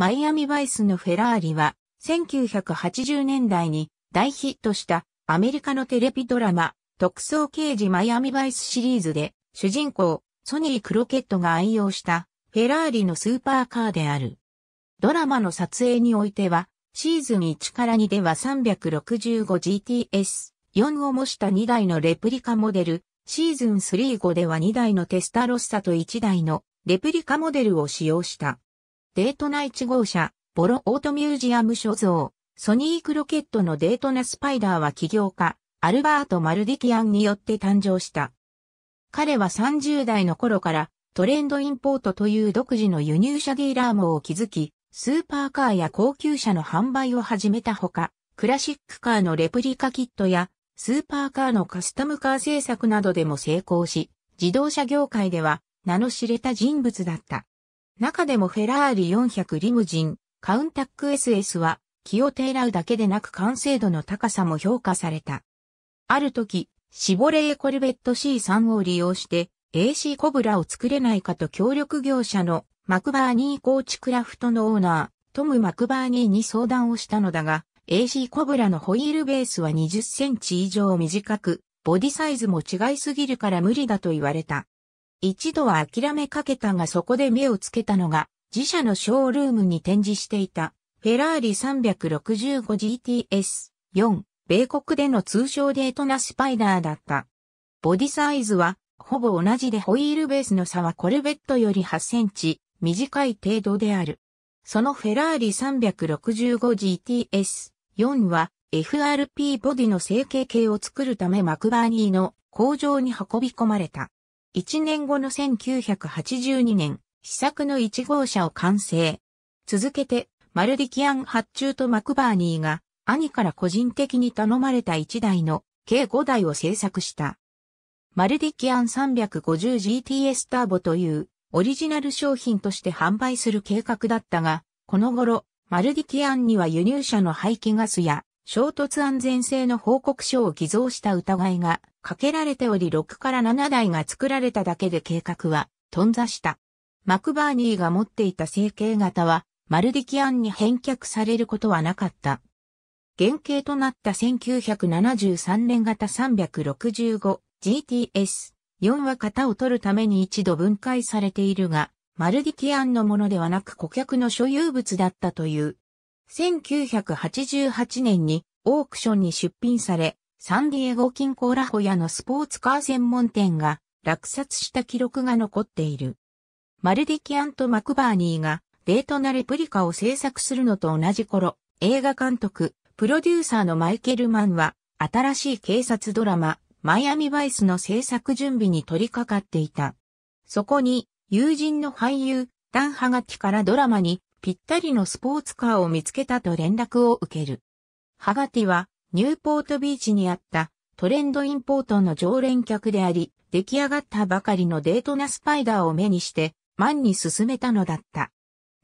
マイアミバイスのフェラーリは、1980年代に大ヒットしたアメリカのテレビドラマ、特捜刑事マイアミバイスシリーズで、主人公、ソニー・クロケットが愛用したフェラーリのスーパーカーである。ドラマの撮影においては、シーズン1から2では 365GTS4 を模した2台のレプリカモデル、シーズン3 5では2台のテスタロッサと1台のレプリカモデルを使用した。デートナ1号車、ボロオートミュージアム所蔵、ソニークロケットのデートナスパイダーは起業家、アルバート・マルディキアンによって誕生した。彼は30代の頃からトレンドインポートという独自の輸入車ディーラー網を築き、スーパーカーや高級車の販売を始めたほか、クラシックカーのレプリカキットや、スーパーカーのカスタムカー制作などでも成功し、自動車業界では名の知れた人物だった。中でもフェラーリ400リムジン、カウンタック SS は、気をてらうだけでなく完成度の高さも評価された。ある時、シボレーコルベット C3 を利用して、AC コブラを作れないかと協力業者のマクバーニーコーチクラフトのオーナー、トム・マクバーニーに相談をしたのだが、AC コブラのホイールベースは20センチ以上短く、ボディサイズも違いすぎるから無理だと言われた。一度は諦めかけたがそこで目をつけたのが、自社のショールームに展示していた、フェラーリ 365GTS4、米国での通称デートナスパイダーだった。ボディサイズは、ほぼ同じでホイールベースの差はコルベットより8センチ、短い程度である。そのフェラーリ 365GTS4 は、FRP ボディの成形系を作るためマクバーニーの工場に運び込まれた。1年後の1982年、試作の1号車を完成。続けて、マルディキアン発注とマクバーニーが、兄から個人的に頼まれた1台の、計5台を製作した。マルディキアン 350GTS ターボという、オリジナル商品として販売する計画だったが、この頃、マルディキアンには輸入車の排気ガスや、衝突安全性の報告書を偽造した疑いがかけられており6から7台が作られただけで計画は頓挫した。マクバーニーが持っていた成形型はマルディキアンに返却されることはなかった。原型となった1973年型 365GTS4 は型を取るために一度分解されているが、マルディキアンのものではなく顧客の所有物だったという。1988年にオークションに出品され、サンディエゴ近郊ラホヤのスポーツカー専門店が落札した記録が残っている。マルディキアント・マクバーニーがデートなレプリカを制作するのと同じ頃、映画監督、プロデューサーのマイケル・マンは新しい警察ドラマ、マイアミ・バイスの制作準備に取り掛かっていた。そこに友人の俳優、ダン・ハガキからドラマにぴったりのスポーツカーを見つけたと連絡を受ける。ハガティはニューポートビーチにあったトレンドインポートの常連客であり、出来上がったばかりのデートなスパイダーを目にして、マンに勧めたのだった。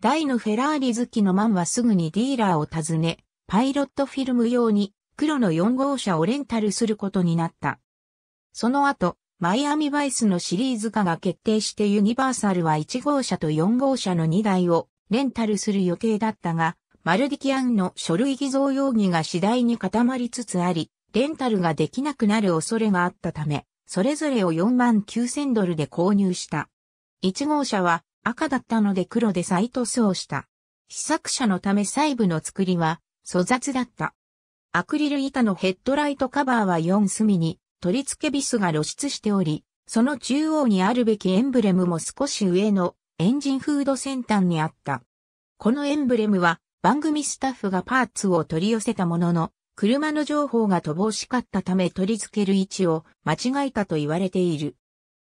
大のフェラーリ好きのマンはすぐにディーラーを訪ね、パイロットフィルム用に黒の4号車をレンタルすることになった。その後、マイアミバイスのシリーズ化が決定してユニバーサルは1号車と4号車の2台をレンタルする予定だったが、マルディキアンの書類偽造容疑が次第に固まりつつあり、レンタルができなくなる恐れがあったため、それぞれを4万9000ドルで購入した。1号車は赤だったので黒で再塗装した。試作車のため細部の作りは粗雑だった。アクリル板のヘッドライトカバーは4隅に取り付けビスが露出しており、その中央にあるべきエンブレムも少し上のエンジンフード先端にあった。このエンブレムは番組スタッフがパーツを取り寄せたものの、車の情報が乏しかったため取り付ける位置を間違えたと言われている。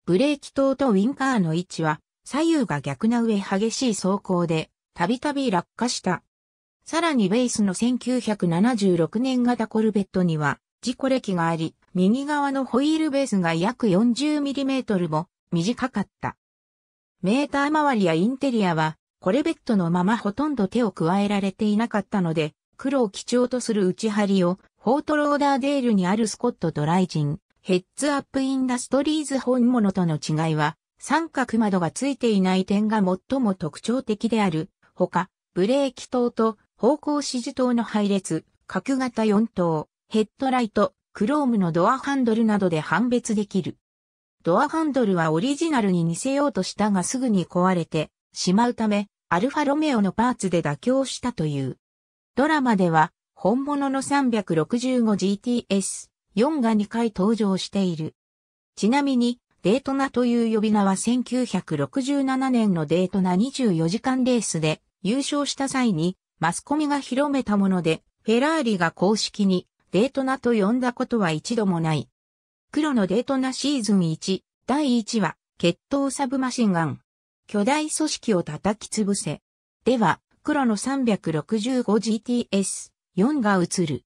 ブレーキ灯とウィンカーの位置は左右が逆な上激しい走行でたびたび落下した。さらにベースの1976年型コルベットには事故歴があり、右側のホイールベースが約 40mm も短かった。メーター周りやインテリアはコれ、ベットのままほとんど手を加えられていなかったので、黒を基調とする打ち張りを、フォートローダーデールにあるスコットドライジン、ヘッズアップインダストリーズ本物との違いは、三角窓がついていない点が最も特徴的である。ほか、ブレーキ灯と方向指示灯の配列、角型4灯、ヘッドライト、クロームのドアハンドルなどで判別できる。ドアハンドルはオリジナルに似せようとしたがすぐに壊れて、しまうため、アルファロメオのパーツで妥協したという。ドラマでは、本物の 365GTS4 が2回登場している。ちなみに、デートナという呼び名は1967年のデートナ24時間レースで優勝した際にマスコミが広めたもので、フェラーリが公式にデートナと呼んだことは一度もない。黒のデートナシーズン1、第1話、決闘サブマシンガン。巨大組織を叩き潰せ。では、黒の 365GTS4 が映る。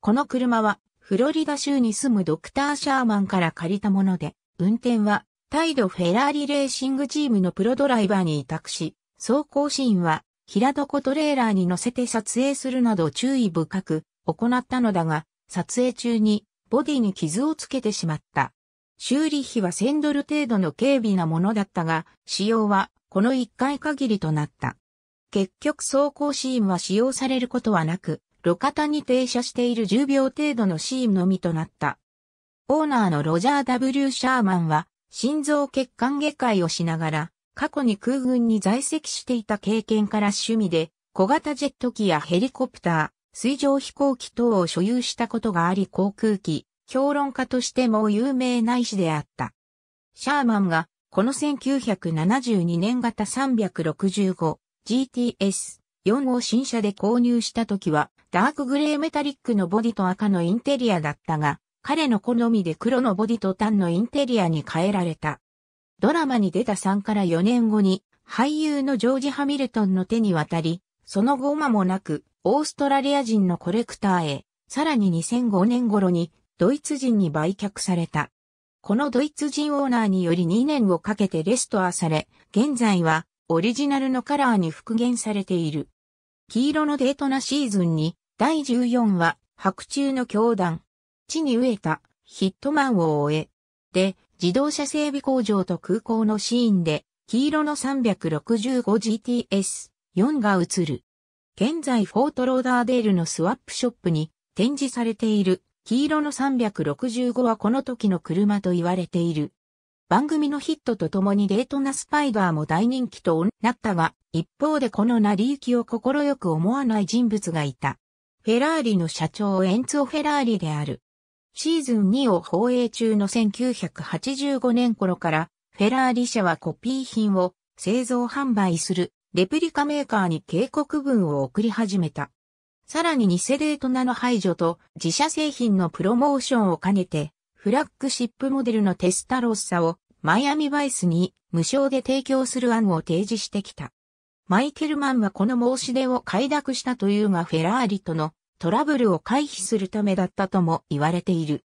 この車は、フロリダ州に住むドクター・シャーマンから借りたもので、運転は、態度フェラーリレーシングチームのプロドライバーに委託し、走行シーンは、平床トレーラーに乗せて撮影するなど注意深く行ったのだが、撮影中にボディに傷をつけてしまった。修理費は1000ドル程度の軽微なものだったが、使用はこの1回限りとなった。結局走行シーンは使用されることはなく、路肩に停車している10秒程度のシーンのみとなった。オーナーのロジャー・ W・ シャーマンは、心臓血管外科医をしながら、過去に空軍に在籍していた経験から趣味で、小型ジェット機やヘリコプター、水上飛行機等を所有したことがあり航空機、評論家としても有名な医師であった。シャーマンが、この1972年型 365GTS 4号新車で購入した時は、ダークグレーメタリックのボディと赤のインテリアだったが、彼の好みで黒のボディとタンのインテリアに変えられた。ドラマに出た3から4年後に、俳優のジョージ・ハミルトンの手に渡り、その後間もなく、オーストラリア人のコレクターへ、さらに2005年頃に、ドイツ人に売却された。このドイツ人オーナーにより2年をかけてレストアされ、現在はオリジナルのカラーに復元されている。黄色のデートなシーズンに第14話白昼の教団。地に植えたヒットマンを終え。で、自動車整備工場と空港のシーンで黄色の 365GTS4 が映る。現在フォートローダーデールのスワップショップに展示されている黄色の365はこの時の車と言われている。番組のヒットとともにデートなスパイダーも大人気となったが、一方でこの成り行きを心よく思わない人物がいた。フェラーリの社長エンツォ・フェラーリである。シーズン2を放映中の1985年頃から、フェラーリ社はコピー品を製造販売するレプリカメーカーに警告文を送り始めた。さらに偽デートナの排除と自社製品のプロモーションを兼ねて、フラッグシップモデルのテスタロッサをマイアミバイスに無償で提供する案を提示してきた。マイケルマンはこの申し出を快諾したというがフェラーリとのトラブルを回避するためだったとも言われている。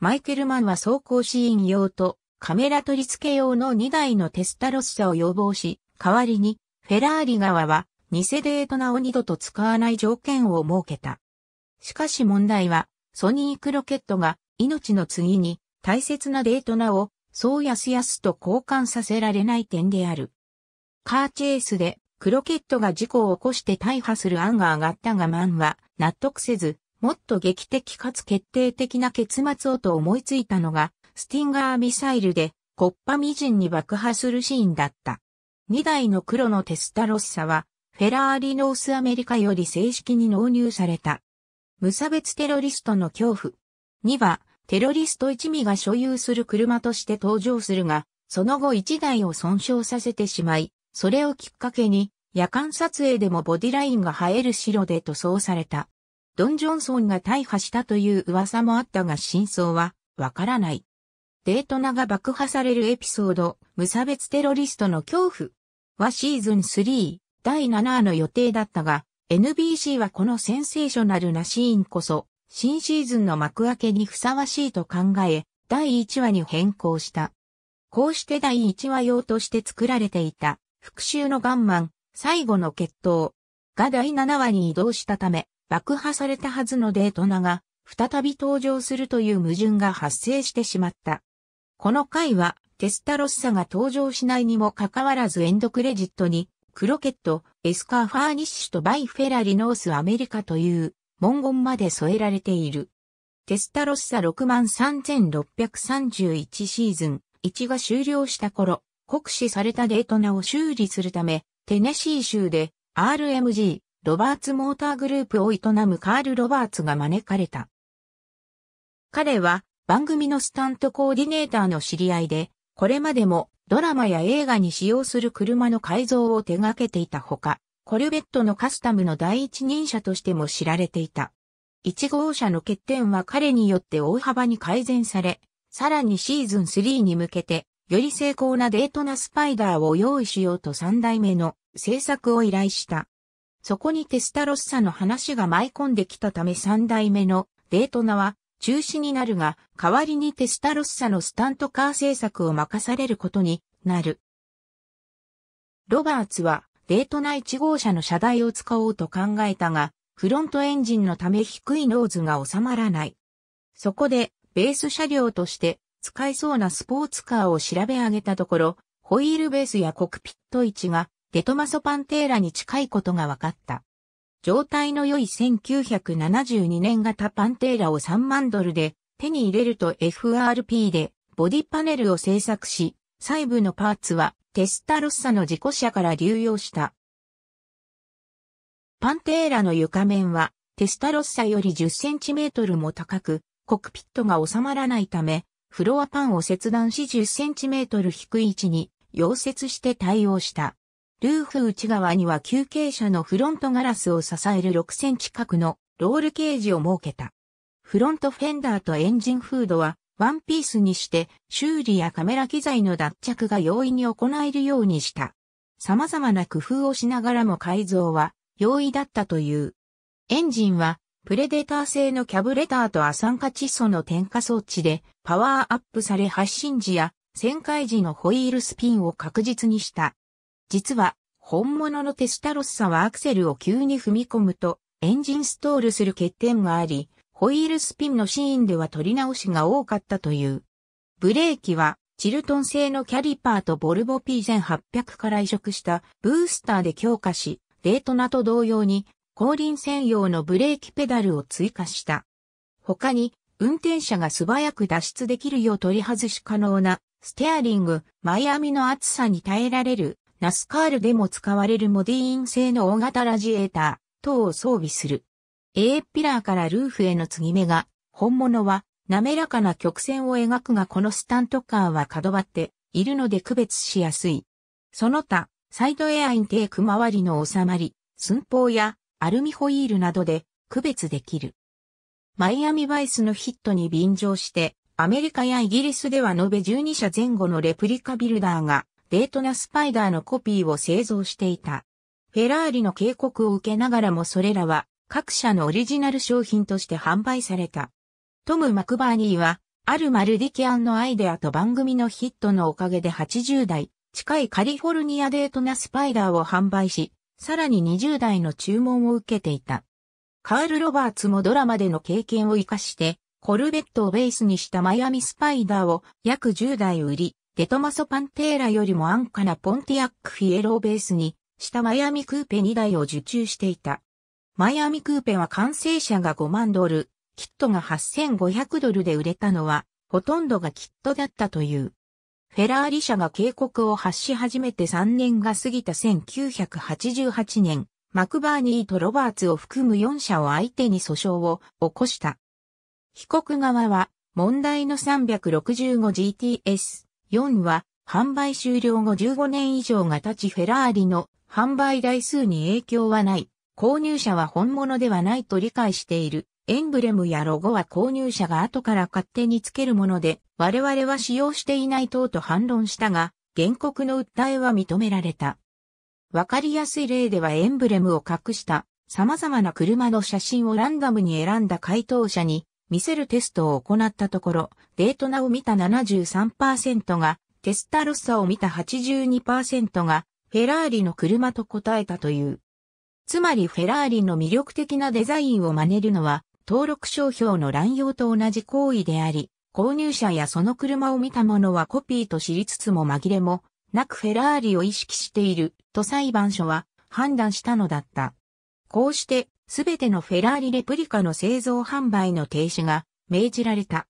マイケルマンは走行シーン用とカメラ取り付け用の2台のテスタロッサを要望し、代わりにフェラーリ側は偽デートナを二度と使わない条件を設けた。しかし問題は、ソニークロケットが命の次に大切なデートナをそうやすやすと交換させられない点である。カーチェイスでクロケットが事故を起こして大破する案が上がったがマンは納得せず、もっと劇的かつ決定的な結末をと思いついたのが、スティンガーミサイルでコッパミジンに爆破するシーンだった。2台の黒のテスタロッサはフェラーリノースアメリカより正式に納入された。無差別テロリストの恐怖。2は、テロリスト一味が所有する車として登場するが、その後1台を損傷させてしまい、それをきっかけに、夜間撮影でもボディラインが生える白で塗装された。ドン・ジョンソンが大破したという噂もあったが真相は、わからない。デートナが爆破されるエピソード、無差別テロリストの恐怖はシーズン3。第7話の予定だったが、NBC はこのセンセーショナルなシーンこそ、新シーズンの幕開けにふさわしいと考え、第1話に変更した。こうして第1話用として作られていた、復讐のガンマン、最後の決闘が第7話に移動したため、爆破されたはずのデートナが、再び登場するという矛盾が発生してしまった。この回は、テスタロッサが登場しないにもかかわらずエンドクレジットに、クロケット、エスカーファーニッシュとバイフェラリノースアメリカという文言まで添えられている。テスタロッサ63631シーズン1が終了した頃、酷使されたデートナを修理するため、テネシー州で RMG、ロバーツモーターグループを営むカール・ロバーツが招かれた。彼は番組のスタントコーディネーターの知り合いで、これまでもドラマや映画に使用する車の改造を手掛けていたほか、コルベットのカスタムの第一人者としても知られていた。1号車の欠点は彼によって大幅に改善され、さらにシーズン3に向けて、より精巧なデートなスパイダーを用意しようと3代目の制作を依頼した。そこにテスタロッサの話が舞い込んできたため3代目のデートナは中止になるが、代わりにテスタロッサのスタントカー制作を任されることになる。ロバーツは、デートナ1号車の車台を使おうと考えたが、フロントエンジンのため低いノーズが収まらない。そこで、ベース車両として使えそうなスポーツカーを調べ上げたところ、ホイールベースやコクピット位置がデトマソパンテーラに近いことが分かった。状態の良い1972年型パンテーラを3万ドルで手に入れると FRP でボディパネルを製作し、細部のパーツはテスタロッサの事故車から流用した。パンテーラの床面はテスタロッサより10センチメートルも高く、コックピットが収まらないため、フロアパンを切断し10センチメートル低い位置に溶接して対応した。ルーフ内側には休憩車のフロントガラスを支える6センチ角のロールケージを設けた。フロントフェンダーとエンジンフードはワンピースにして修理やカメラ機材の脱着が容易に行えるようにした。様々な工夫をしながらも改造は容易だったという。エンジンはプレデター製のキャブレターと亜酸化窒素の添加装置でパワーアップされ発進時や旋回時のホイールスピンを確実にした。実は、本物のテスタロッサはアクセルを急に踏み込むと、エンジンストールする欠点があり、ホイールスピンのシーンでは取り直しが多かったという。ブレーキは、チルトン製のキャリパーとボルボ P1800 から移植したブースターで強化し、レートナと同様に後輪専用のブレーキペダルを追加した。他に、運転者が素早く脱出できるよう取り外し可能なステアリング、マイアミの暑さに耐えられるナスカールでも使われるモディーン製の大型ラジエーター等を装備する。A ピラーからルーフへの継ぎ目が、本物は滑らかな曲線を描くがこのスタントカーは角張っているので区別しやすい。その他、サイドエアインテーク周りの収まり、寸法やアルミホイールなどで区別できる。マイアミバイスのヒットに便乗して、アメリカやイギリスでは延べ12社前後のレプリカビルダーがデートナスパイダーのコピーを製造していた。フェラーリの警告を受けながらもそれらは各社のオリジナル商品として販売された。トム・マクバーニーは、あるマルディキアンのアイデアと番組のヒットのおかげで80代、近いカリフォルニアデートナスパイダーを販売し、さらに20代の注文を受けていた。カール・ロバーツもドラマでの経験を活かして、コルベットをベースにしたマイアミスパイダーを約10台売り、デトマソパンテーラよりも安価なポンティアックフィエローベースにしたマイアミクーペ2台を受注していた。マイアミクーペは完成車が5万ドル、キットが8500ドルで売れたのは、ほとんどがキットだったという。フェラーリ社が警告を発し始めて3年が過ぎた1988年、マクバーニーとロバーツを含む4社を相手に訴訟を起こした。被告側は問題の 365GTS 4は、販売終了後15年以上が経ちフェラーリの販売台数に影響はない。購入者は本物ではないと理解している。エンブレムやロゴは購入者が後から勝手につけるもので、我々は使用していない等と反論したが、原告の訴えは認められた。わかりやすい例ではエンブレムを隠した様々な車の写真をランダムに選んだ回答者に見せるテストを行ったところ、デートナを見た73%が、テスタロッサを見た82%が、フェラーリの車と答えたという。つまりフェラーリの魅力的なデザインを真似るのは、登録商標の乱用と同じ行為であり、購入者やその車を見た者はコピーと知りつつも紛れも、なくフェラーリを意識している、と裁判所は判断したのだった。こうして、すべてのフェラーリレプリカの製造販売の停止が命じられた。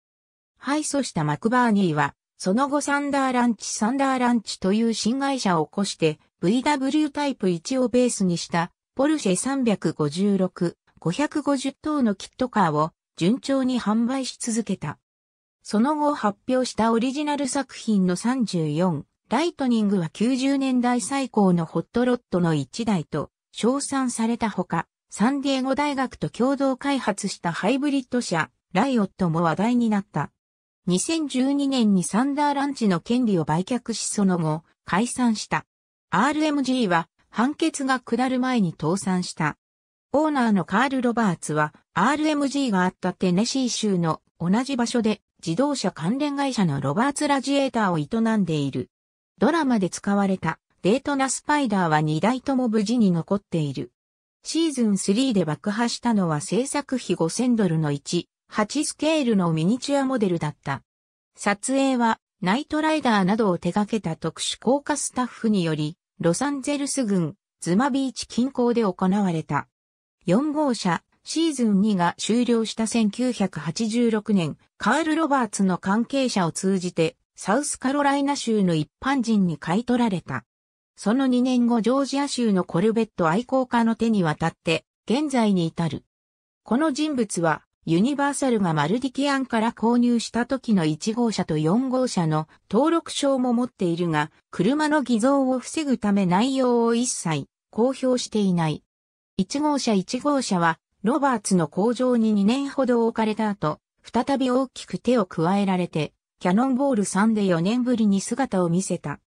敗訴したマクバーニーは、その後サンダーランチサンダーランチという新会社を起こして VW タイプ1をベースにしたポルシェ356-550等のキットカーを順調に販売し続けた。その後発表したオリジナル作品の34ライトニングは90年代最高のホットロットの1台と称賛されたほか、サンディエゴ大学と共同開発したハイブリッド車ライオットも話題になった。2012年にサンダーランチの権利を売却しその後、解散した。RMG は判決が下る前に倒産した。オーナーのカール・ロバーツは RMG があったテネシー州の同じ場所で自動車関連会社のロバーツ・ラジエーターを営んでいる。ドラマで使われたデートナ・スパイダーは2台とも無事に残っている。シーズン3で爆破したのは制作費5000ドルの1、8スケールのミニチュアモデルだった。撮影はナイトライダーなどを手掛けた特殊効果スタッフにより、ロサンゼルス郡ズマビーチ近郊で行われた。4号車シーズン2が終了した1986年、カール・ロバーツの関係者を通じて、サウスカロライナ州の一般人に買い取られた。その2年後ジョージア州のコルベット愛好家の手に渡って、現在に至る。この人物は、ユニバーサルがマルディキアンから購入した時の1号車と4号車の登録証も持っているが、車の偽造を防ぐため内容を一切公表していない。1号車1号車は、ロバーツの工場に2年ほど置かれた後、再び大きく手を加えられて、キャノンボール3で4年ぶりに姿を見せた。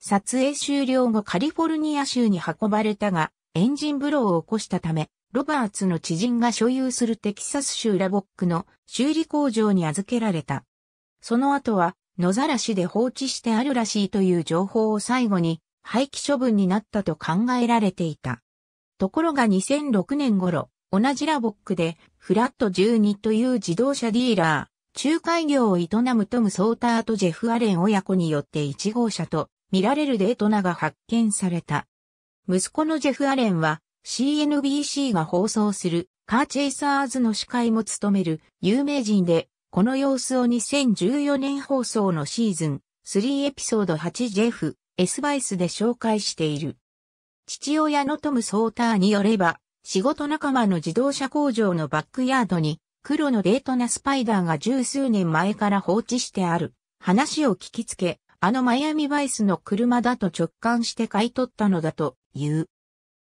撮影終了後カリフォルニア州に運ばれたが、エンジンブローを起こしたため、ロバーツの知人が所有するテキサス州ラボックの修理工場に預けられた。その後は野ざらしで放置してあるらしいという情報を最後に廃棄処分になったと考えられていた。ところが2006年頃、同じラボックでフラット12という自動車ディーラー、仲介業を営むトム・ソーターとジェフ・アレン親子によって1号車と見られるデートナが発見された。息子のジェフ・アレンは CNBC が放送するカーチェイサーズの司会も務める有名人で、この様子を2014年放送のシーズン3エピソード8ジェフ、エスバイスで紹介している。父親のトム・ソーターによれば、仕事仲間の自動車工場のバックヤードに黒のデートなスパイダーが十数年前から放置してある話を聞きつけ、あのマイアミバイスの車だと直感して買い取ったのだという。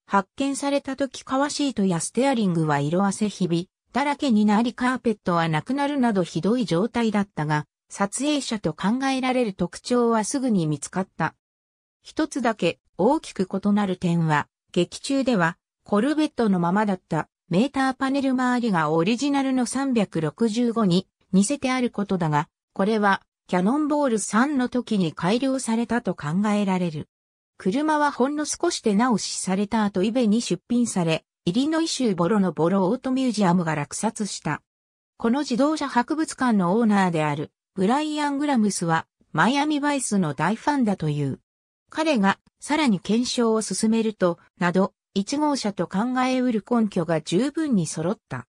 発見された時カワシートやステアリングは色あせひび、だらけになりカーペットはなくなるなどひどい状態だったが、撮影者と考えられる特徴はすぐに見つかった。一つだけ大きく異なる点は、劇中ではコルベットのままだったメーターパネル周りがオリジナルの365に似せてあることだが、これはキャノンボール3の時に改良されたと考えられる。車はほんの少し手直しされた後イベに出品され、イリノイ州ボロのボロオートミュージアムが落札した。この自動車博物館のオーナーであるブライアン・グラムスはマイアミバイスの大ファンだという。彼がさらに検証を進めると、など、1号車と考えうる根拠が十分に揃った。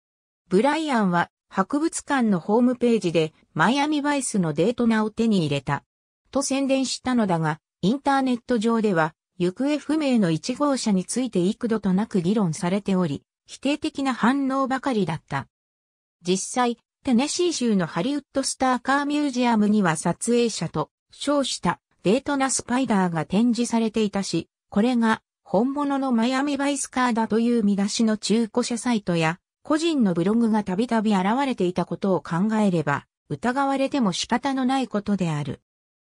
ブライアンは博物館のホームページでマイアミバイスのデートナを手に入れた。と宣伝したのだが、インターネット上では、行方不明の1号車について幾度となく議論されており、否定的な反応ばかりだった。実際、テネシー州のハリウッドスターカーミュージアムには撮影者と称したデートなスパイダーが展示されていたし、これが本物のマイアミバイスカーだという見出しの中古車サイトや個人のブログがたびたび現れていたことを考えれば疑われても仕方のないことである。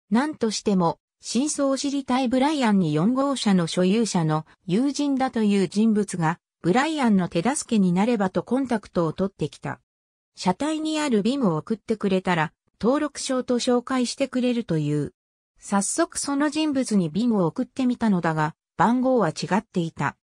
何としても真相を知りたいブライアンに4号車の所有者の友人だという人物が、ブライアンの手助けになればとコンタクトを取ってきた。車体にあるビムを送ってくれたら、登録証と紹介してくれるという。早速その人物にビムを送ってみたのだが、番号は違っていた。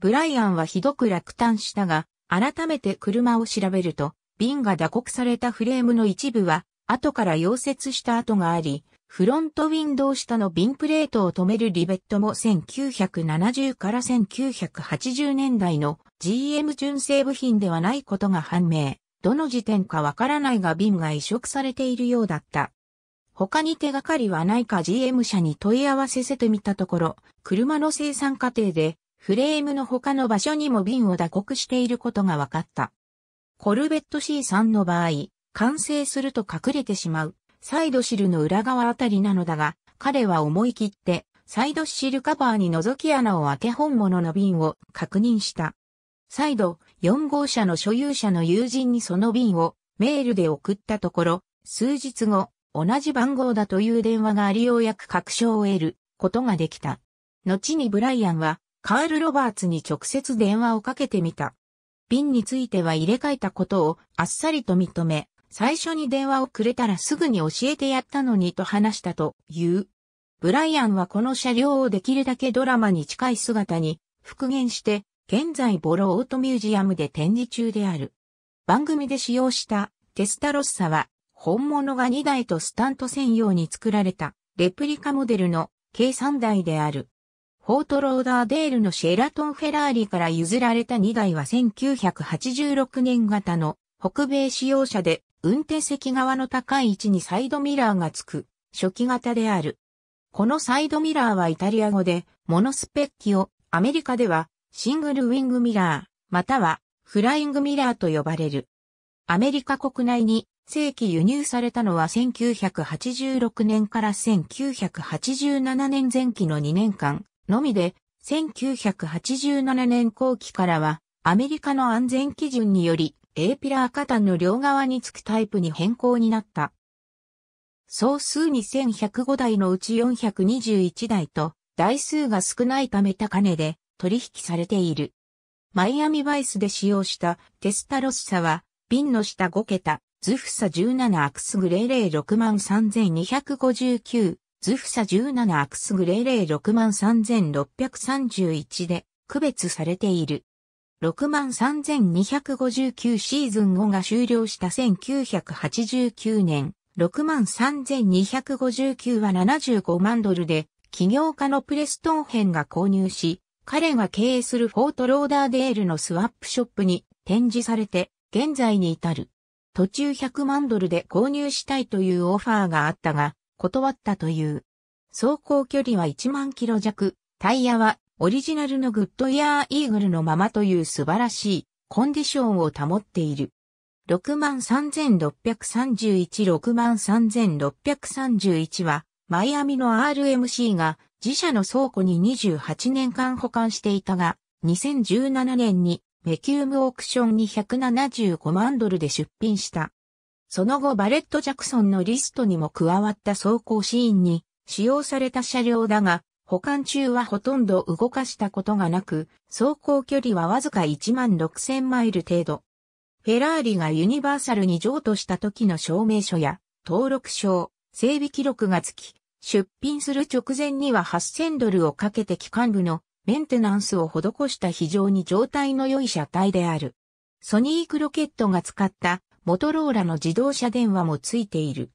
ブライアンはひどく落胆したが、改めて車を調べると、瓶が打刻されたフレームの一部は、後から溶接した跡があり、フロントウィンドウ下のビンプレートを止めるリベットも1970から1980年代の GM 純正部品ではないことが判明。どの時点かわからないが瓶が移植されているようだった。他に手がかりはないか GM 社に問い合わせせてみたところ、車の生産過程でフレームの他の場所にも瓶を打刻していることがわかった。コルベット C3 の場合、完成すると隠れてしまう。サイドシルの裏側あたりなのだが、彼は思い切って、サイドシルカバーに覗き穴を開け本物の瓶を確認した。再度、4号車の所有者の友人にその瓶をメールで送ったところ、数日後、同じ番号だという電話がありようやく確証を得ることができた。後にブライアンは、カール・ロバーツに直接電話をかけてみた。瓶については入れ替えたことをあっさりと認め、最初に電話をくれたらすぐに教えてやったのにと話したという。ブライアンはこの車両をできるだけドラマに近い姿に復元して、現在ボロオートミュージアムで展示中である。番組で使用したテスタロッサは、本物が2台とスタント専用に作られたレプリカモデルの計3台である。フォートローダーデールのシェラトン・フェラーリから譲られた2台は1986年型の北米使用車で運転席側の高い位置にサイドミラーがつく初期型である。このサイドミラーはイタリア語でモノスペッキをアメリカではシングルウィングミラー、またはフライングミラーと呼ばれる。アメリカ国内に正規輸入されたのは1986年から1987年前期の2年間のみで、1987年後期からはアメリカの安全基準により A ピラーカタンの両側につくタイプに変更になった。総数2105台のうち421台と、台数が少ないため高値で取引されている。マイアミバイスで使用したテスタロッサは、瓶の下5桁、ズフサ17アクスグレーー6万3259、ズフサ17アクスグレーー6万3631で区別されている。63,259シーズン後が終了した1989年、63,259は75万ドルで、起業家のプレストン編が購入し、彼が経営するフォートローダーデールのスワップショップに展示されて、現在に至る。途中100万ドルで購入したいというオファーがあったが、断ったという。走行距離は1万キロ弱、タイヤはオリジナルのグッドイヤーイーグルのままという素晴らしいコンディションを保っている。63,631,63,631は、マイアミの RMC が自社の倉庫に28年間保管していたが、2017年にメキュームオークションに175万ドルで出品した。その後バレット・ジャクソンのリストにも加わった走行シーンに使用された車両だが、保管中はほとんど動かしたことがなく、走行距離はわずか1万6000マイル程度。フェラーリがユニバーサルに譲渡した時の証明書や登録証、整備記録がつき、出品する直前には8000ドルをかけて機関部のメンテナンスを施した非常に状態の良い車体である。ソニークロケットが使ったモトローラの自動車電話もついている。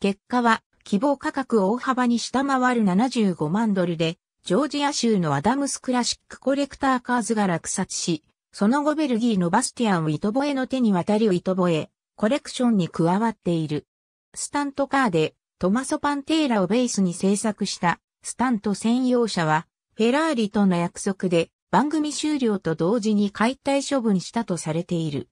結果は希望価格を大幅に下回る75万ドルで、ジョージア州のアダムスクラシックコレクターカーズが落札し、その後ベルギーのバスティアン・ウィトボエの手に渡りウィトボエ、コレクションに加わっている。スタントカーでトマソ・パンテーラをベースに制作したスタント専用車は、フェラーリとの約束で番組終了と同時に解体処分したとされている。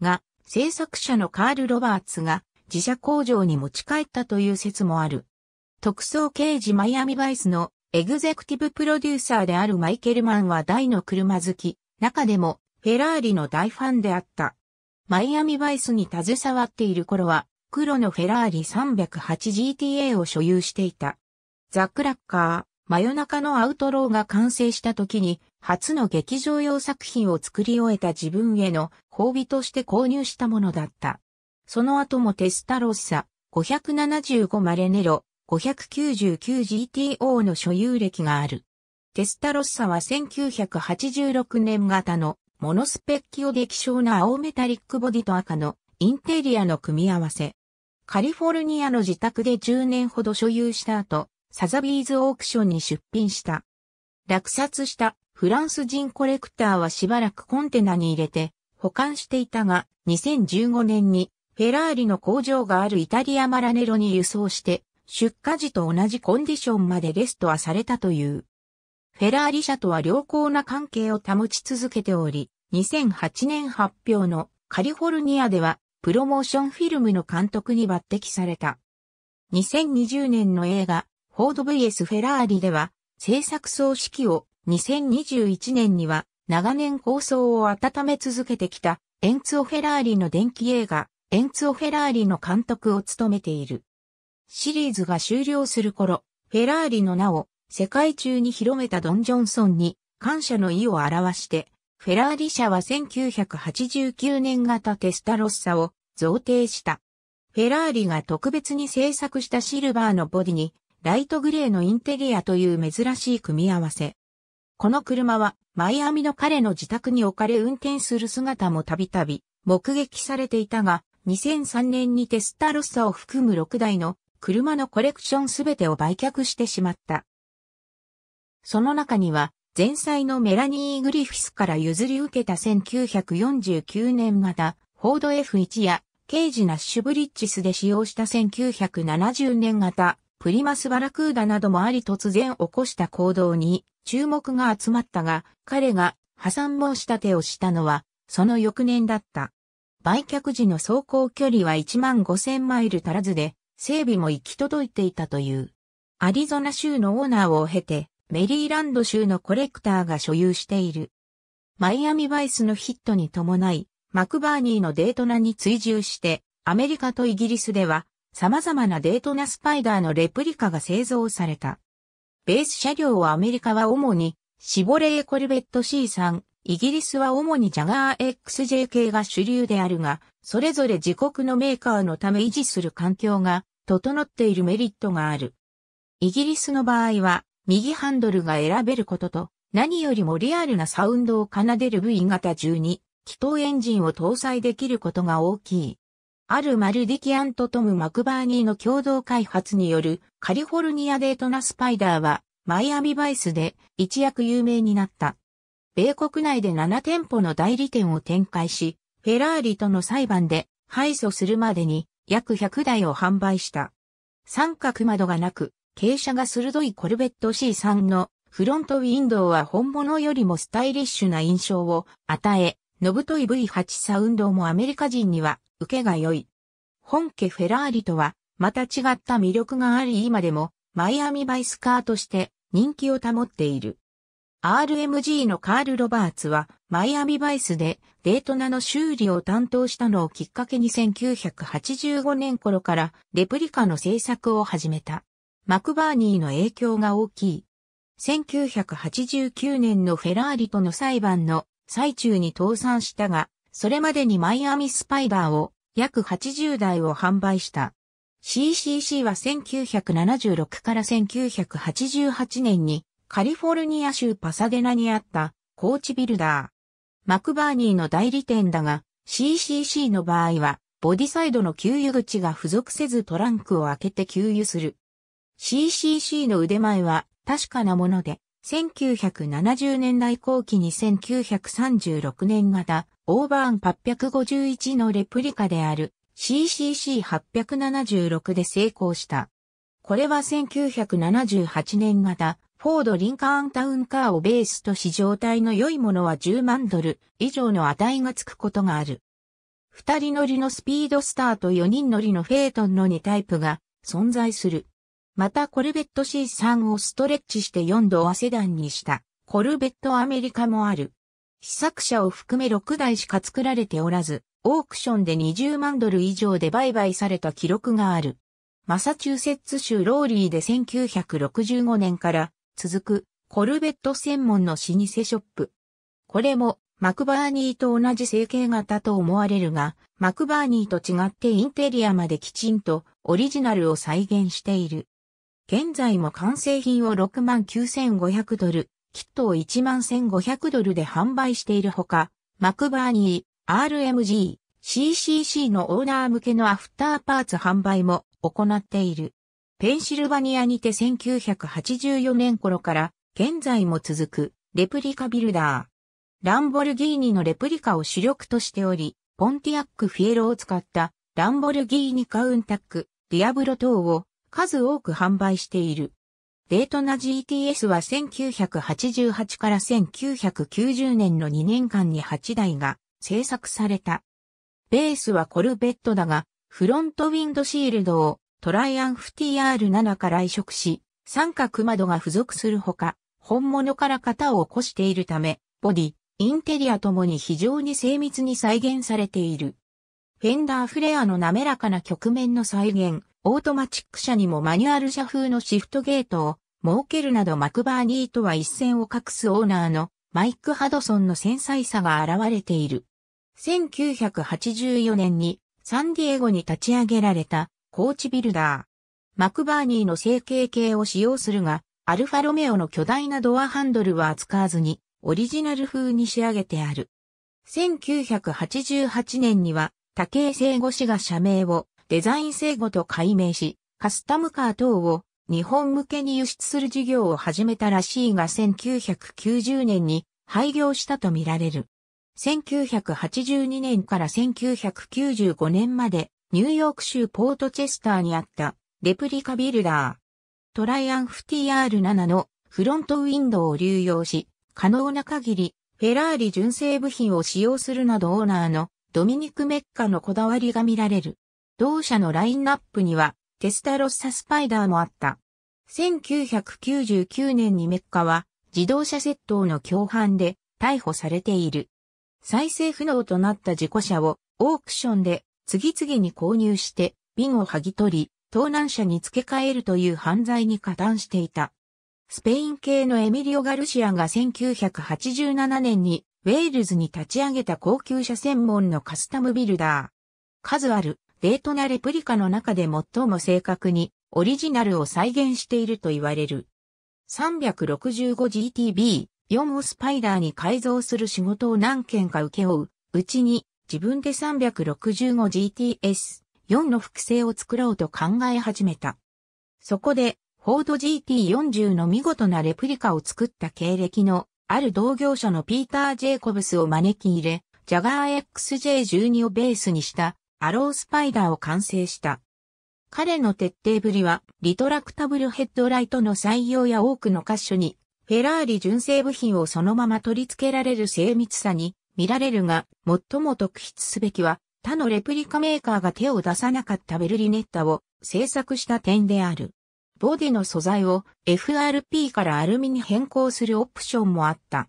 が、制作者のカール・ロバーツが自社工場に持ち帰ったという説もある。特捜刑事マイアミバイスのエグゼクティブプロデューサーであるマイケルマンは大の車好き、中でもフェラーリの大ファンであった。マイアミバイスに携わっている頃は、黒のフェラーリ 308GTA を所有していた。ザック・ラッカー、真夜中のアウトローが完成した時に、初の劇場用作品を作り終えた自分への褒美として購入したものだった。その後もテスタロッサ、575マレネロ、599GTO の所有歴がある。テスタロッサは1986年型のモノスペッキオで希な青メタリックボディと赤のインテリアの組み合わせ。カリフォルニアの自宅で10年ほど所有した後、サザビーズオークションに出品した。落札したフランス人コレクターはしばらくコンテナに入れて保管していたが、2015年にフェラーリの工場があるイタリアマラネロに輸送して、出荷時と同じコンディションまでレストアされたという。フェラーリ社とは良好な関係を保ち続けており、2008年発表のカリフォルニアではプロモーションフィルムの監督に抜擢された。2020年の映画、フォード VS フェラーリでは、制作総指揮を2021年には長年構想を温め続けてきたエンツオ・フェラーリの電気映画、エンツォ・フェラーリの監督を務めている。シリーズが終了する頃、フェラーリの名を世界中に広めたドン・ジョンソンに感謝の意を表して、フェラーリ社は1989年型テスタロッサを贈呈した。フェラーリが特別に制作したシルバーのボディに、ライトグレーのインテリアという珍しい組み合わせ。この車は、マイアミの彼の自宅に置かれ運転する姿もたびたび目撃されていたが、2003年にテスタロッサを含む6台の車のコレクションすべてを売却してしまった。その中には、前妻のメラニー・グリフィスから譲り受けた1949年型、フォード F1 や、ケージ・ナッシュ・ブリッジスで使用した1970年型、プリマス・バラクーダなどもあり突然起こした行動に注目が集まったが、彼が破産申し立てをしたのは、その翌年だった。売却時の走行距離は1万5000マイル足らずで、整備も行き届いていたという。アリゾナ州のオーナーを経て、メリーランド州のコレクターが所有している。マイアミバイスのヒットに伴い、マクバーニーのデートナに追従して、アメリカとイギリスでは、様々なデートナスパイダーのレプリカが製造された。ベース車両はアメリカは主に、シボレーコルベット C3、イギリスは主にジャガー XJ 系が主流であるが、それぞれ自国のメーカーのため維持する環境が整っているメリットがある。イギリスの場合は、右ハンドルが選べることと、何よりもリアルなサウンドを奏でる V 型12、気筒エンジンを搭載できることが大きい。あるマルディキアンとトム・マクバーニーの共同開発によるカリフォルニアデートナスパイダーはマイアミバイスで一躍有名になった。米国内で7店舗の代理店を展開し、フェラーリとの裁判で敗訴するまでに約100台を販売した。三角窓がなく、傾斜が鋭いコルベット C3 のフロントウィンドウは本物よりもスタイリッシュな印象を与え、のぶとい V8 サウンドもアメリカ人には受けが良い。本家フェラーリとはまた違った魅力があり今でもマイアミバイスカーとして人気を保っている。RMG のカール・ロバーツはマイアミバイスでデートナの修理を担当したのをきっかけに1985年頃からレプリカの製作を始めた。マクバーニーの影響が大きい。1989年のフェラーリとの裁判の最中に倒産したが、それまでにマイアミスパイダーを約80台を販売した。CCC は1976から1988年にカリフォルニア州パサデナにあったコーチビルダー。マクバーニーの代理店だが CCC の場合はボディサイドの給油口が付属せずトランクを開けて給油する。CCC の腕前は確かなもので、1970年代後期に1936年型オーバーン851のレプリカである CCC876 で成功した。これは1978年型フォード・リンカーンタウンカーをベースとし状態の良いものは10万ドル以上の値がつくことがある。二人乗りのスピードスターと四人乗りのフェートンの2タイプが存在する。またコルベット C3 をストレッチして4度アセダンにしたコルベットアメリカもある。試作車を含め6台しか作られておらず、オークションで20万ドル以上で売買された記録がある。マサチューセッツ州ローリーで1965年から続くコルベット専門の老舗ショップ。これもマクバーニーと同じ成形型と思われるが、マクバーニーと違ってインテリアまできちんとオリジナルを再現している。現在も完成品を69,500ドル、キットを11,500ドルで販売しているほか、マクバーニー、RMG、CCC のオーナー向けのアフターパーツ販売も行っている。ペンシルバニアにて1984年頃から現在も続くレプリカビルダー。ランボルギーニのレプリカを主力としており、ポンティアックフィエロを使ったランボルギーニカウンタック、ディアブロ等を数多く販売している。デートナ GTS は1988から1990年の2年間に8台が製作された。ベースはコルベットだが、フロントウィンドシールドをトライアンフ TR7 から移植し、三角窓が付属するほか、本物から型を起こしているため、ボディ、インテリアともに非常に精密に再現されている。フェンダーフレアの滑らかな曲面の再現、オートマチック車にもマニュアル車風のシフトゲートを設けるなどマクバーニーとは一線を画すオーナーのマイク・ハドソンの繊細さが現れている。1984年にサンディエゴに立ち上げられたコーチビルダー。マクバーニーの成形系を使用するが、アルファロメオの巨大なドアハンドルは扱わずに、オリジナル風に仕上げてある。1988年には、竹形聖護氏が社名をデザイン聖護と改名し、カスタムカー等を日本向けに輸出する事業を始めたらしいが1990年に廃業したとみられる。1982年から1995年までニューヨーク州ポートチェスターにあったレプリカビルダー。トライアンフ TR7 のフロントウィンドウを流用し、可能な限りフェラーリ純正部品を使用するなどオーナーのドミニク・メッカのこだわりが見られる。同社のラインナップにはテスタロッサスパイダーもあった。1999年にメッカは自動車窃盗の共犯で逮捕されている。再生不能となった事故車をオークションで次々に購入して瓶を剥ぎ取り、盗難車に付け替えるという犯罪に加担していた。スペイン系のエミリオ・ガルシアが1987年にウェールズに立ち上げた高級車専門のカスタムビルダー。数あるデートなレプリカの中で最も正確にオリジナルを再現していると言われる。365GTB4 をスパイダーに改造する仕事を何件か請け負う、うちに自分で 365GTS4 の複製を作ろうと考え始めた。そこで、フォード GT40 の見事なレプリカを作った経歴のある同業者のピーター・ジェイコブスを招き入れ、ジャガー XJ12 をベースにしたアロースパイダーを完成した。彼の徹底ぶりは、リトラクタブルヘッドライトの採用や多くの箇所に、フェラーリ純正部品をそのまま取り付けられる精密さに、見られるが、最も特筆すべきは、他のレプリカメーカーが手を出さなかったベルリネッタを製作した点である。ボディの素材を FRP からアルミに変更するオプションもあった。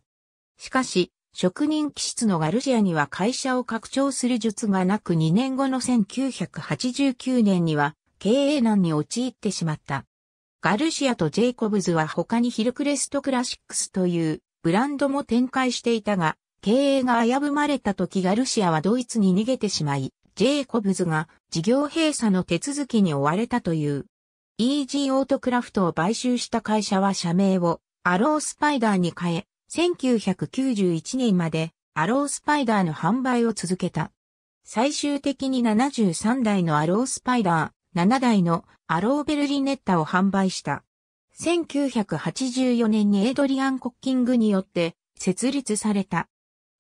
しかし、職人気質のガルシアには会社を拡張する術がなく2年後の1989年には経営難に陥ってしまった。ガルシアとジェイコブズは他にヒルクレストクラシックスというブランドも展開していたが、経営が危ぶまれた時ガルシアはドイツに逃げてしまい、ジェイコブズが事業閉鎖の手続きに追われたという。EG オートクラフトを買収した会社は社名をアロースパイダーに変え、1991年までアロースパイダーの販売を続けた。最終的に73台のアロースパイダー、7台のアローベルリネッタを販売した。1984年にエイドリアン・コッキングによって設立された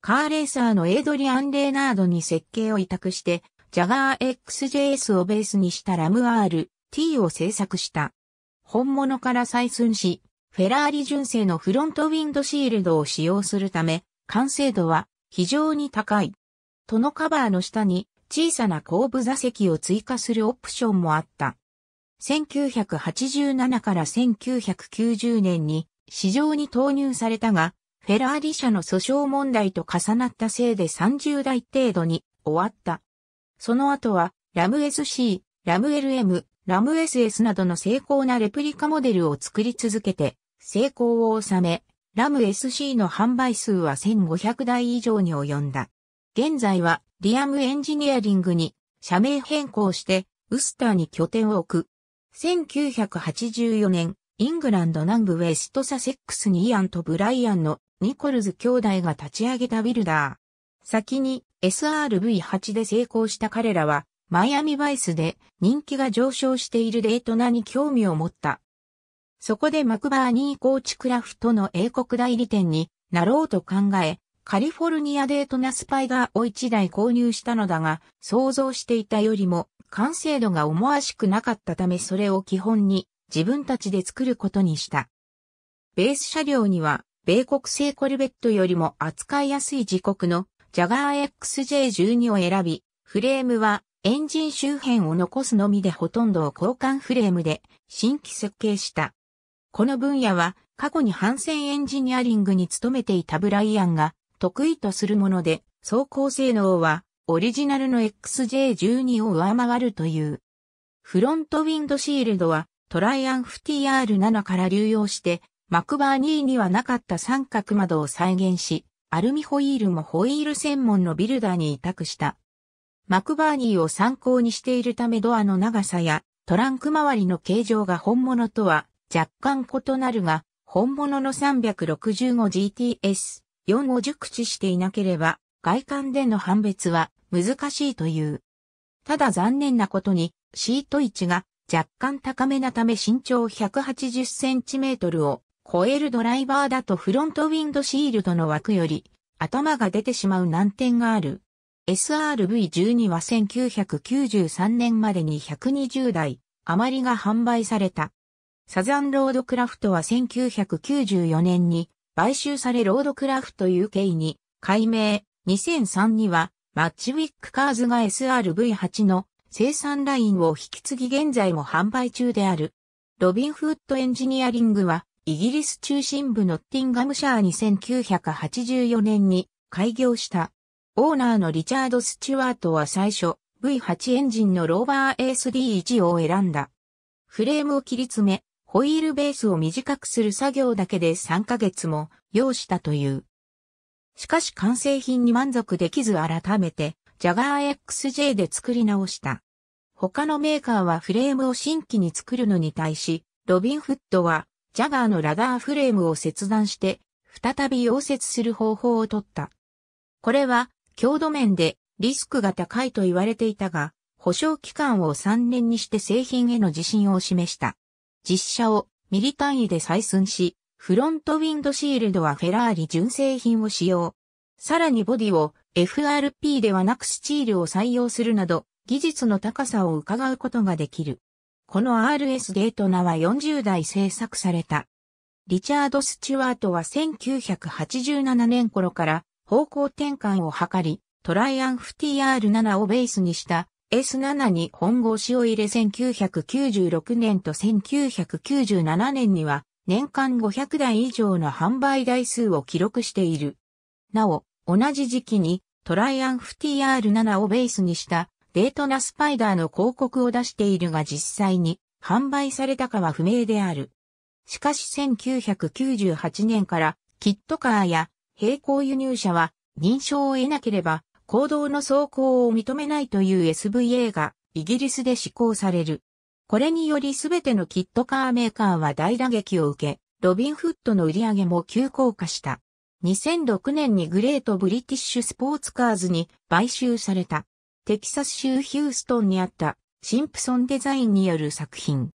カーレーサーのエイドリアン・レーナードに設計を委託して、ジャガー XJS をベースにしたラム R、T を製作した。本物から採寸し、フェラーリ純正のフロントウィンドシールドを使用するため、完成度は非常に高い。トノカバーの下に小さな後部座席を追加するオプションもあった。1987から1990年に市場に投入されたが、フェラーリ社の訴訟問題と重なったせいで30代程度に終わった。その後は、ラム SC、ラム LM、ラム SS などの精巧なレプリカモデルを作り続けて、成功を収め、ラム SC の販売数は1500台以上に及んだ。現在は、リアムエンジニアリングに社名変更して、ウスターに拠点を置く。1984年、イングランド南部ウェストサセックスにイアンとブライアンのニコルズ兄弟が立ち上げたビルダー。先に SRV8 で成功した彼らは、マイアミバイスで人気が上昇しているデートナに興味を持った。そこでマクバーニーコーチクラフトの英国代理店になろうと考え、カリフォルニアデートナスパイガーを1台購入したのだが、想像していたよりも完成度が思わしくなかったためそれを基本に自分たちで作ることにした。ベース車両には米国製コルベットよりも扱いやすい自国のジャガー XJ12 を選び、フレームはエンジン周辺を残すのみでほとんどを交換フレームで新規設計した。この分野は過去に反戦エンジニアリングに努めていたブライアンが得意とするもので、走行性能はオリジナルの XJ12 を上回るという。フロントウィンドシールドはトライアンフ TR7 から流用してマクバーニーにはなかった三角窓を再現し、アルミホイールもホイール専門のビルダーに委託した。マクバーニーを参考にしているためドアの長さやトランク周りの形状が本物とは若干異なるが、本物の 365GTS4 を熟知していなければ外観での判別は難しいという。ただ残念なことにシート位置が若干高めなため身長 180cm をホエールドライバーだとフロントウィンドシールドの枠より頭が出てしまう難点がある。SRV12 は1993年までに120台余りが販売された。サザンロードクラフトは1994年に買収されロードクラフト UK に改名。2003にはマッチウィックカーズが SRV8 の生産ラインを引き継ぎ現在も販売中である。ロビンフッドエンジニアリングはイギリス中心部ノッティンガムシャー1984年に開業した。オーナーのリチャード・スチュワートは最初、V8 エンジンのローバー ASD1 を選んだ。フレームを切り詰め、ホイールベースを短くする作業だけで3ヶ月も要したという。しかし完成品に満足できず改めて、ジャガー XJ で作り直した。他のメーカーはフレームを新規に作るのに対し、ロビンフッドはジャガーのラダーフレームを切断して、再び溶接する方法を取った。これは、強度面でリスクが高いと言われていたが、保証期間を3年にして製品への自信を示した。実車をミリ単位で採寸し、フロントウィンドシールドはフェラーリ純正品を使用。さらにボディを FRP ではなくスチールを採用するなど、技術の高さを伺うことができる。この RS ゲートナは40代制作された。リチャード・スチュワートは1987年頃から方向転換を図り、トライアンフ TR7 をベースにした S7 に本子を入れ1996年と1997年には年間500台以上の販売台数を記録している。なお、同じ時期にトライアンフ TR7 をベースにしたデートナスパイダーの広告を出しているが実際に販売されたかは不明である。しかし1998年からキットカーや並行輸入車は認証を得なければ行動の走行を認めないという SVA がイギリスで施行される。これにより全てのキットカーメーカーは大打撃を受け、ロビンフットの売り上げも急降下した。2006年にグレートブリティッシュスポーツカーズに買収された。テキサス州ヒューストンにあったシンプソンデザインによる作品。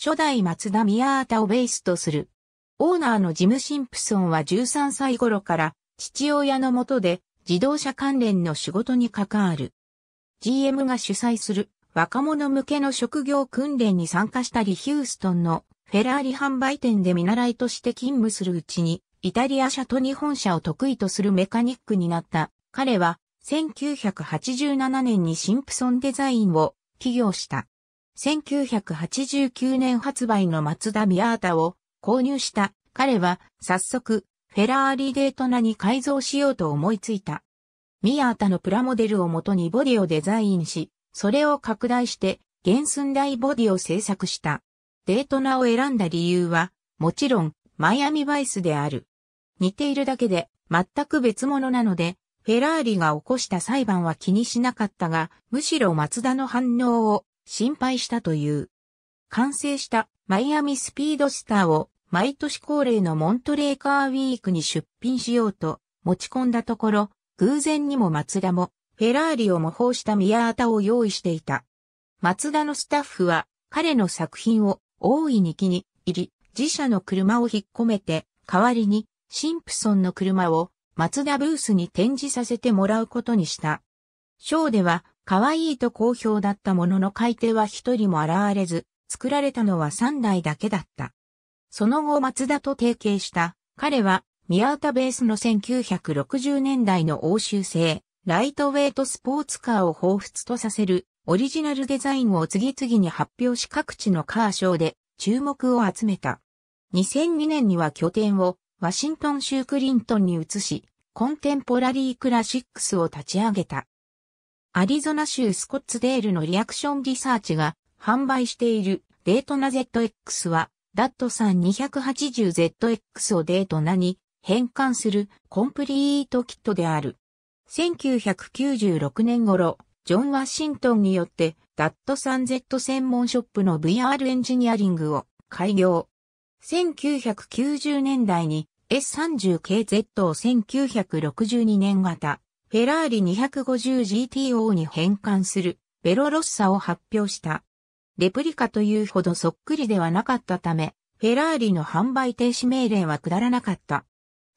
初代松田宮アをベースとする。オーナーのジム・シンプソンは13歳頃から父親のもとで自動車関連の仕事に関わる。GM が主催する若者向けの職業訓練に参加したりヒューストンのフェラーリ販売店で見習いとして勤務するうちにイタリア車と日本車を得意とするメカニックになった。彼は1987年にシンプソンデザインを起業した。1989年発売のマツダミアータを購入した彼は早速フェラーリデートナに改造しようと思いついた。ミアータのプラモデルをもとにボディをデザインし、それを拡大して原寸大ボディを制作した。デートナを選んだ理由は、もちろんマイアミバイスである。似ているだけで全く別物なので、フェラーリが起こした裁判は気にしなかったが、むしろ松田の反応を心配したという。完成したマイアミスピードスターを毎年恒例のモントレーカーウィークに出品しようと持ち込んだところ、偶然にも松田もフェラーリを模倣した宮タを用意していた。松田のスタッフは彼の作品を大いに気に入り、自社の車を引っ込めて、代わりにシンプソンの車を松田ブースに展示させてもらうことにした。ショーでは可愛いと好評だったものの買い手は一人も現れず、作られたのは三台だけだった。その後松田と提携した、彼は宮田ベースの1960年代の欧州製、ライトウェイトスポーツカーを彷彿とさせるオリジナルデザインを次々に発表し各地のカーショーで注目を集めた。2002年には拠点をワシントン州クリントンに移し、コンテンポラリークラシックスを立ち上げた。アリゾナ州スコッツデールのリアクションリサーチが販売しているデートナ ZX は、ダットさん 280ZX をデートナに変換するコンプリートキットである。1996年頃、ジョン・ワシントンによって、ダットさん Z 専門ショップの VR エンジニアリングを開業。1990年代に S30 KZ を1962年型、フェラーリ 250GTO に変換する、ベロロッサを発表した。レプリカというほどそっくりではなかったため、フェラーリの販売停止命令は下らなかった。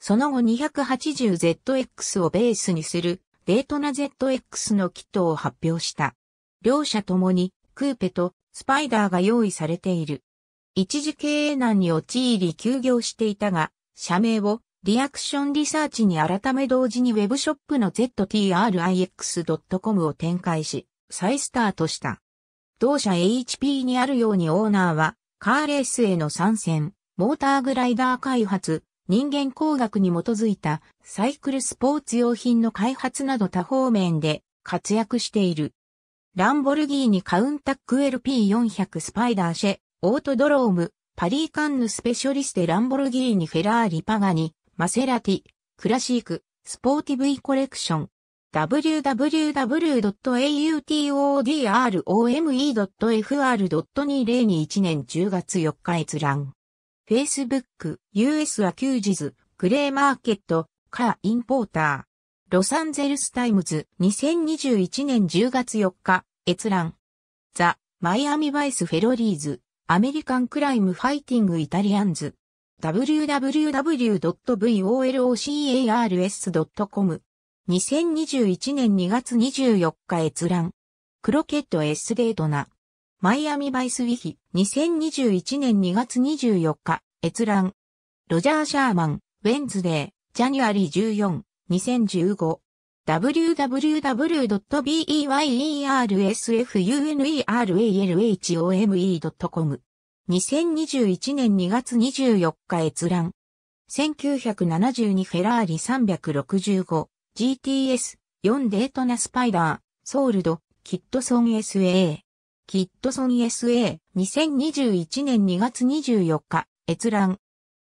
その後 280ZX をベースにするデートナ ZX のキットを発表した。両者ともにクーペとスパイダーが用意されている。一時経営難に陥り休業していたが、社名をリアクションリサーチに改め同時に Web ショップの ztrix.com を展開し、再スタートした。同社 HP にあるようにオーナーは、カーレースへの参戦、モーターグライダー開発、人間工学に基づいたサイクルスポーツ用品の開発など多方面で活躍している。ランボルギーニカウンタック LP400 スパイダーシェ、オートドローム、パリーカンヌスペシャリステランボルギーニフェラーリパガニ、マセラティ、クラシーク、スポーティブイコレクション。www.autodrome.fr.2021 年10月4日閲覧。Facebook、US a キュージグレーマーケット、カーインポーター。ロサンゼルスタイムズ、2021年10月4日、閲覧。ザ・マイアミバイスフェロリーズ。アメリカンクライムファイティングイタリアンズ。www.volocars.com 2021年2月24日閲覧。クロケットエスデートナ。マイアミバイスウィヒ2021年2月24日閲覧。ロジャー・シャーマン、ウェンズデー、ジャニュアリー14、2015。www.beyersfuneralhome.com 2021年2月24日閲覧。1972フェラーリ 365GTS4 デートナスパイダー、ソールド、キットソン SA。キットソン SA2021 年2月24日閲覧。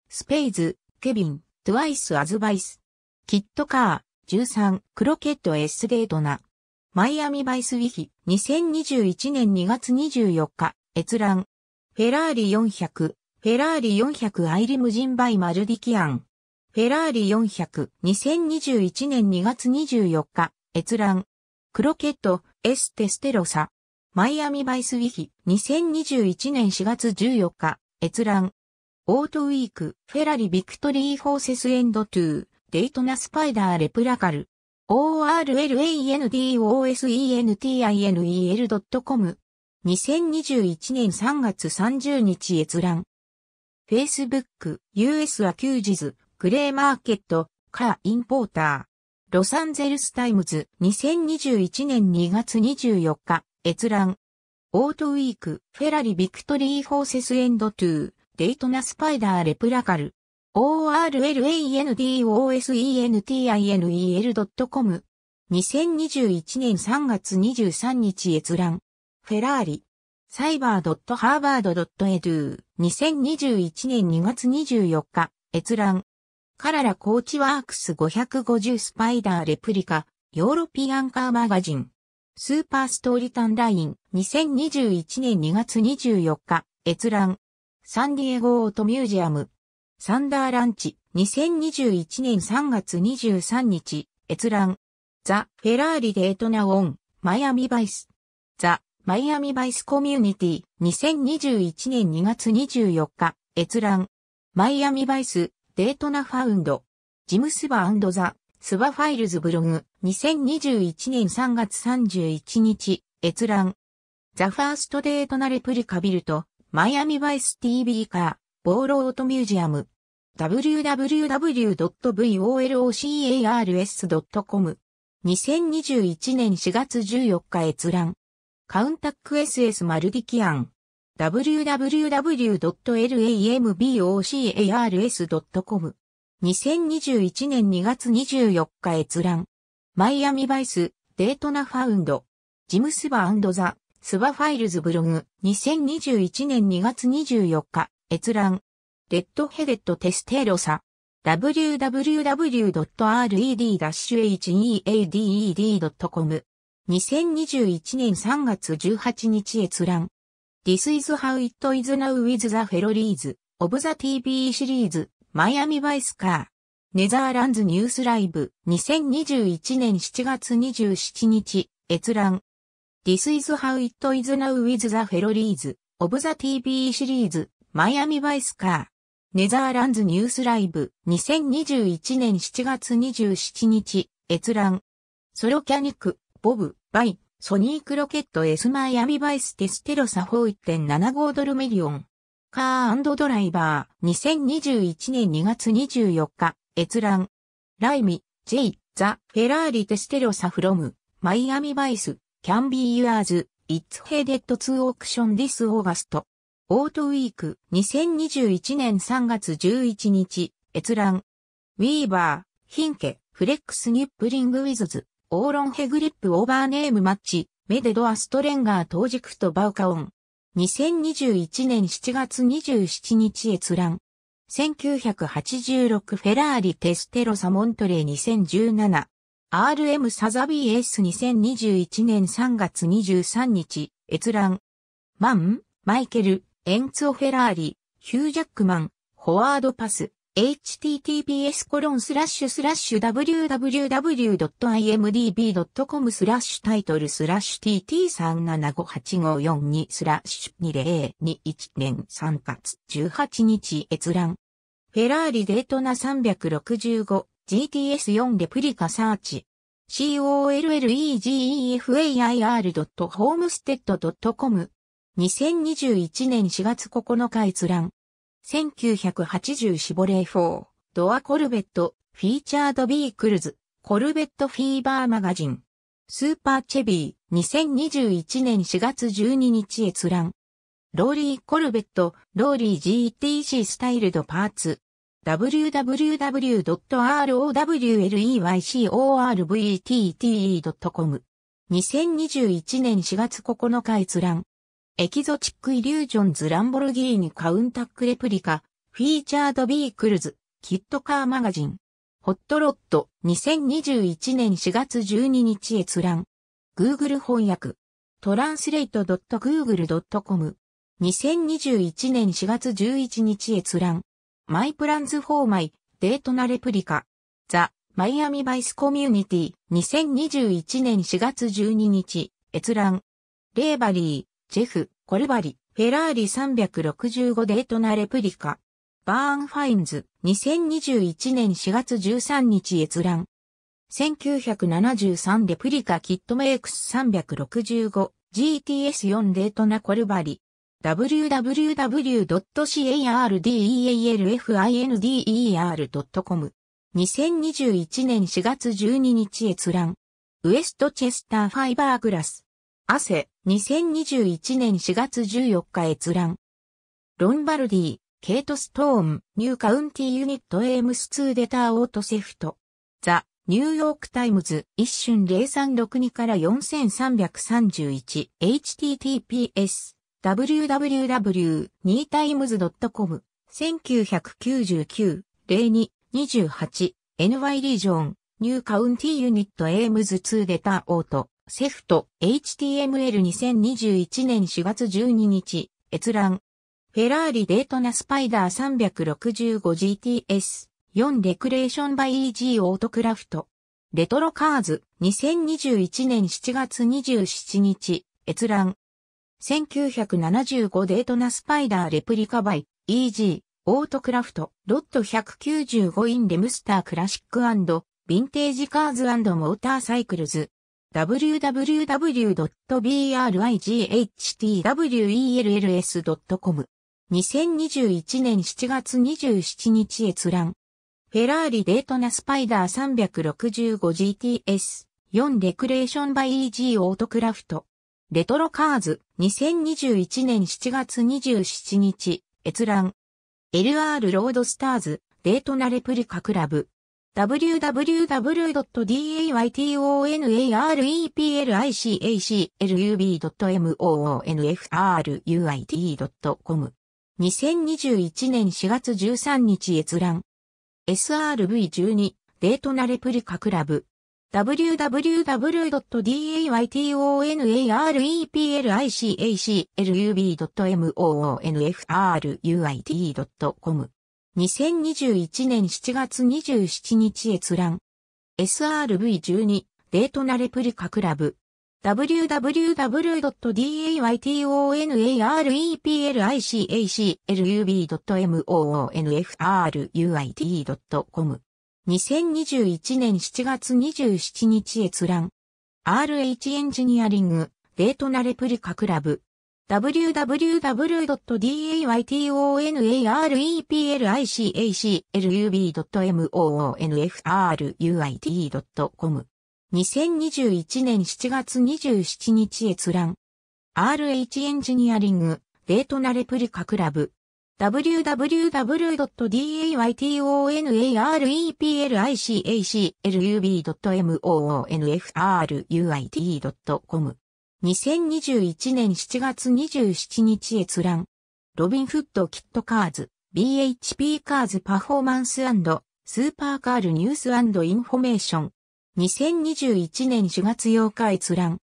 スペイズ、ケビン、トゥワイスアズバイス。キットカー。13、クロケット・エスデートナ。マイアミ・バイス・ウィヒ、2021年2月24日、閲覧。フェラーリ400、フェラーリ400アイリムジンバイ・マルディキアン。フェラーリ400、2021年2月24日、閲覧。クロケット、エステステロサ。マイアミ・バイス・ウィヒ、2021年4月14日、閲覧。オートウィーク、フェラリ・ビクトリー・ホーセス・エンド・トゥー。デイトナスパイダーレプラカル。orlandosentiel.com n 2021年3月30日閲覧。Facebook US は休日グレーマーケットカーインポーター。ロサンゼルスタイムズ2021年2月24日閲覧。オートウィークフェラリビクトリーホーセスエンドトゥーデイトナスパイダーレプラカル。orlandosentiel.com n 2021年3月23日閲覧。フェラーリ。サイバー .harvard.edu。2021年2月24日。閲覧。カララコーチワークス550スパイダーレプリカ。ヨーロピアンカーマガジン。スーパーストーリタンライン。2021年2月24日。閲覧。サンディエゴオートミュージアム。サンダーランチ、2021年3月23日、閲覧。ザ・フェラーリ・デートナ・オン、マイアミ・バイス。ザ・マイアミ・バイス・コミュニティ、2021年2月24日、閲覧。マイアミ・バイス、デートナ・ファウンド。ジムスバザ・スバファイルズブログ、2021年3月31日、閲覧。ザ・ファースト・デートナ・レプリカビルト、マイアミ・バイス TV カー、ボーロートミュージアム。www.volocars.com。2021年4月14日閲覧。カウンタック SS マルディキアン。www.lambocars.com。2021年2月24日閲覧。マイアミバイス、デートナファウンド。ジムスバザ、スバファイルズブログ。2021年2月24日、閲覧。レッドヘデッドテステロサ。www.red-hadead.com e 2021年3月18日閲覧 This is how it is now with the Ferrories of the TV シリーズ Miami Vice Car ネザーランズニュースライブ2021年7月27日閲覧 This is how it is now with the Ferrories of the TV シリーズ Miami Vice Car ネザーランズニュースライブ2021年7月27日閲覧ソロキャニック、ボブ、バイ、ソニークロケット S マイアミバイステステロサ4.75ドルミリオン。カードライバー2021年2月24日閲覧。ライミ、J、ザ、フェラーリテステロサフロム、マイアミバイス、キャンビーユアーズ、イッツヘデッドツーオークションディスオーガスト。オートウィーク2021年3月11日、閲覧。ウィーバー、ヒンケ、フレックスニップリングウィズズ、オーロンヘグリップオーバーネームマッチ、メデドアストレンガー当軸とバウカオン。2021年7月27日閲覧。1986フェラーリテステロサモントレー2017。RM サザビーエス2 0 2 1年3月23日、閲覧。マン、マイケル、エンツォ・フェラーリ、ヒュー・ジャックマン、ホワード・パス、https コロンスラッシュスラッシュ www.imdb.com スラッシュタイトルスラッシュ tt375854 スラッシュ2021年3月18日閲覧。フェラーリデートナ 365GTS4 レプリカサーチ。collegefair.homestead.com 2021年4月9日閲覧。1980シボレー4、ドアコルベット、フィーチャードビークルズ、コルベットフィーバーマガジン。スーパーチェビー、2021年4月12日閲覧。ローリーコルベット、ローリー GTC スタイルドパーツ。www.rowleycorvette.com2021 年4月9日閲覧。エキゾチックイリュージョンズランボルギーニカウンタックレプリカ、フィーチャードビークルズ、キットカーマガジン、ホットロット、2021年4月12日閲覧、Google 翻訳、トランスレイト .google.com、2021年4月11日閲覧、マイプランズフォーマイ、デートなレプリカ、ザ・マイアミバイスコミュニティ、2021年4月12日、閲覧、レイバリジェフ、コルバリ、フェラーリ365デートナレプリカ。バーンファインズ、2021年4月13日閲覧。1973レプリカキットメイクス 365GTS4 デートナコルバリ。www.cardelfinder.com 2021年4月12日閲覧。ウエストチェスターファイバーグラス。汗、2021年4月14日閲覧。ロンバルディ、ケイト・ストーン、ニューカウンティユニットエームス2デターオートセフト。ザ、ニューヨークタイムズ、一瞬0362から4331、https、www.2times.com、1999-02-28、ny リージョン、ニューカウンティユニットエームズ2デターオート。セフト HTML2021 年4月12日閲覧フェラーリデートナスパイダー 365GTS 4レクレーションバイ EG オートクラフトレトロカーズ2021年7月27日閲覧1975デートナスパイダーレプリカバイ EG オートクラフトロット195インレムスタークラシックヴィンテージカーズモーターサイクルズ www.brighhtwells.com。2021年7月27日閲覧。フェラーリデートナスパイダー 365GTS。4レクレーションバイ EG オートクラフト。レトロカーズ。2021年7月27日。閲覧。LR ロードスターズ。デートナレプリカクラブ。www.daytonareplicaclub.moonfruit.com 2021年4月13日閲覧 SRV12 デートナレプリカクラブ www.daytonareplicaclub.moonfruit.com 2021年7月27日閲覧。SRV12 デートナレプリカクラブ。www.daytonareplicaclub.moonfruit.com 2021年7月27日閲覧。RH エンジニアリング、デートナレプリカクラブ。w w w d a y t o n a r e p l i c a c l u b m o o n f r u i t c o m 2021年7月27日閲覧 RH エンジニアリングデートナレプリカクラブ www.daytonareplicaclub.moonfruit.com 2021年7月27日閲覧。ロビンフッドキットカーズ、BHP カーズパフォーマンススーパーカールニュースインフォメーション。2021年4月8日閲覧。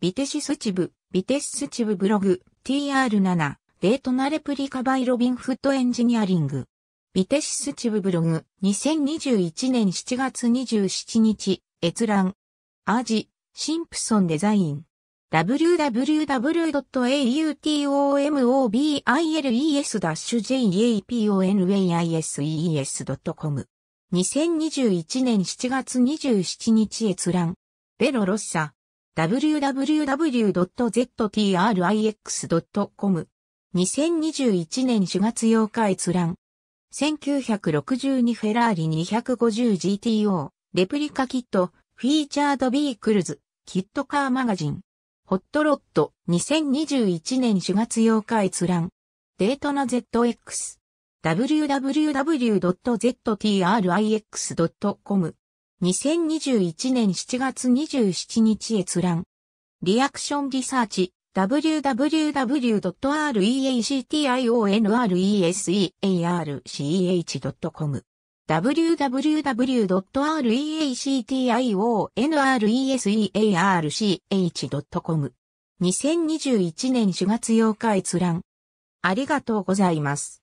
ビテシスチブ、ビテシスチブブログ、TR7、デートなレプリカバイロビンフッドエンジニアリング。ビテシスチブブログ、2021年7月27日、閲覧。アージ、シンプソンデザイン。w w w a u t o m o b i l e s j a p o n i s e s c o m 2021年7月27日閲覧ベロロッサ www.ztrix.com 2021年4月8日閲覧1962フェラーリ 250GTO レプリカキットフィーチャードビークルズキットカーマガジンホットロット2021年4月8日閲覧。デートナ ZX。www.ztrix.com。2021年7月27日閲覧。リアクションリサーチ。www.reactionresearch.com。www.reactionresearch.com2021 年4月8日閲覧。ありがとうございます。